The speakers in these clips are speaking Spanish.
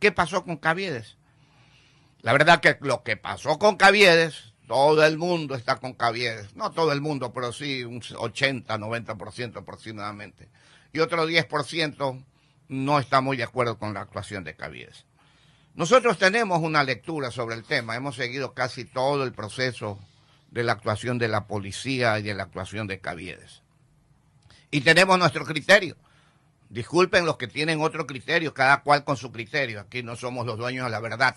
¿Qué pasó con Caviedes? La verdad que lo que pasó con Caviedes, todo el mundo está con Caviedes. No todo el mundo, pero sí un 80, 90% aproximadamente. Y otro 10% no está muy de acuerdo con la actuación de Caviedes. Nosotros tenemos una lectura sobre el tema. Hemos seguido casi todo el proceso de la actuación de la policía y de la actuación de Caviedes. Y tenemos nuestro criterio. Disculpen los que tienen otro criterio, cada cual con su criterio. Aquí no somos los dueños de la verdad.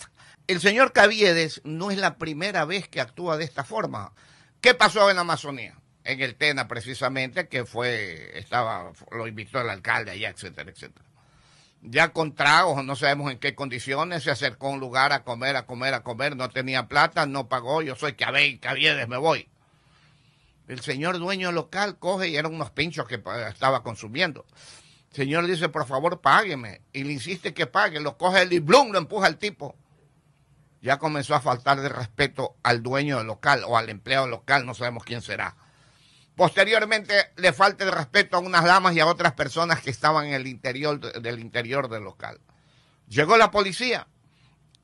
El señor Caviedes no es la primera vez que actúa de esta forma. ¿Qué pasó en la Amazonía? En el Tena, precisamente, que fue, estaba, lo invitó el alcalde allá, etcétera, etcétera. Ya con tragos, no sabemos en qué condiciones, se acercó a un lugar a comer, a comer, a comer, no tenía plata, no pagó, yo soy Caviedes, me voy. El señor dueño local coge y eran unos pinchos que estaba consumiendo señor dice, por favor, págueme. Y le insiste que pague. Lo coge el y blum, lo empuja el tipo. Ya comenzó a faltar de respeto al dueño del local o al empleado local, no sabemos quién será. Posteriormente le falta el respeto a unas damas y a otras personas que estaban en el interior del interior del local. Llegó la policía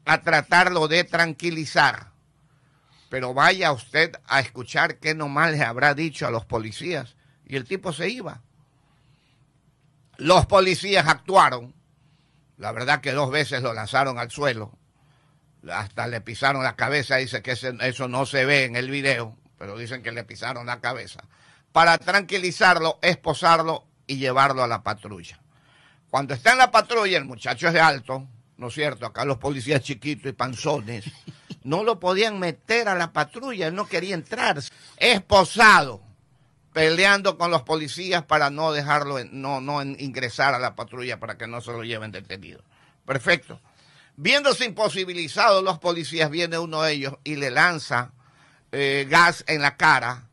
a tratarlo de tranquilizar. Pero vaya usted a escuchar qué nomás le habrá dicho a los policías. Y el tipo se iba. Los policías actuaron. La verdad que dos veces lo lanzaron al suelo. Hasta le pisaron la cabeza. Dice que eso no se ve en el video, pero dicen que le pisaron la cabeza. Para tranquilizarlo, esposarlo y llevarlo a la patrulla. Cuando está en la patrulla, el muchacho es de alto, ¿no es cierto? Acá los policías chiquitos y panzones no lo podían meter a la patrulla, él no quería entrar. Esposado peleando con los policías para no dejarlo, no, no ingresar a la patrulla para que no se lo lleven detenido. Perfecto. Viéndose imposibilizados los policías, viene uno de ellos y le lanza eh, gas en la cara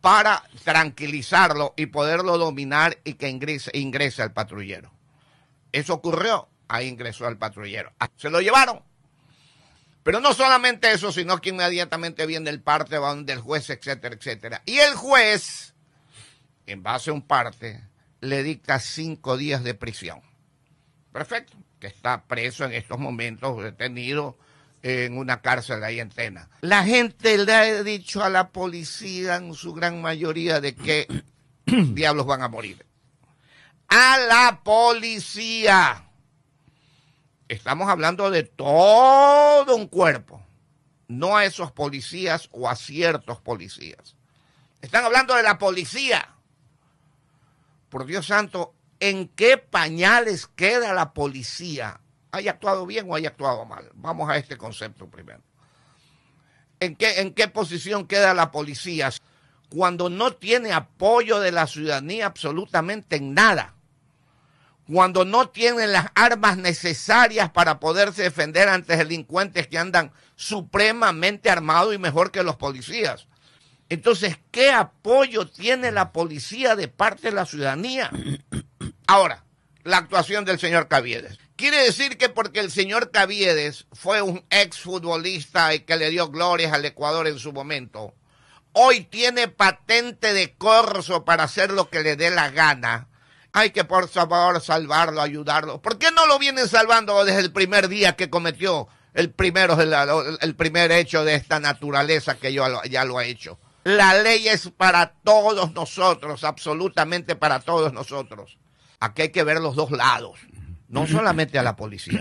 para tranquilizarlo y poderlo dominar y que ingrese, ingrese al patrullero. Eso ocurrió, ahí ingresó al patrullero. Ah, se lo llevaron. Pero no solamente eso, sino que inmediatamente viene el parte, del juez, etcétera, etcétera. Y el juez en base a un parte, le dicta cinco días de prisión. Perfecto, que está preso en estos momentos, detenido en una cárcel ahí en Tena. La gente le ha dicho a la policía en su gran mayoría de que diablos van a morir. A la policía. Estamos hablando de todo un cuerpo, no a esos policías o a ciertos policías. Están hablando de la policía por Dios santo, ¿en qué pañales queda la policía? ¿Hay actuado bien o haya actuado mal? Vamos a este concepto primero. ¿En qué, en qué posición queda la policía cuando no tiene apoyo de la ciudadanía absolutamente en nada? Cuando no tiene las armas necesarias para poderse defender ante delincuentes que andan supremamente armados y mejor que los policías entonces, ¿qué apoyo tiene la policía de parte de la ciudadanía? Ahora, la actuación del señor Caviedes. Quiere decir que porque el señor Caviedes fue un exfutbolista y que le dio glorias al Ecuador en su momento, hoy tiene patente de corso para hacer lo que le dé la gana. Hay que por favor salvarlo, ayudarlo. ¿Por qué no lo vienen salvando desde el primer día que cometió el, primero, el, primer hecho de esta naturaleza que yo ya lo ha hecho? La ley es para todos nosotros, absolutamente para todos nosotros. Aquí hay que ver los dos lados, no solamente a la policía.